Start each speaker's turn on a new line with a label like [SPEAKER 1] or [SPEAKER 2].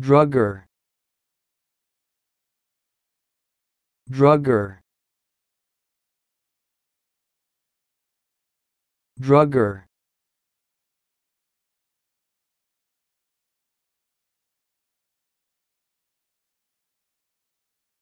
[SPEAKER 1] drugger drugger drugger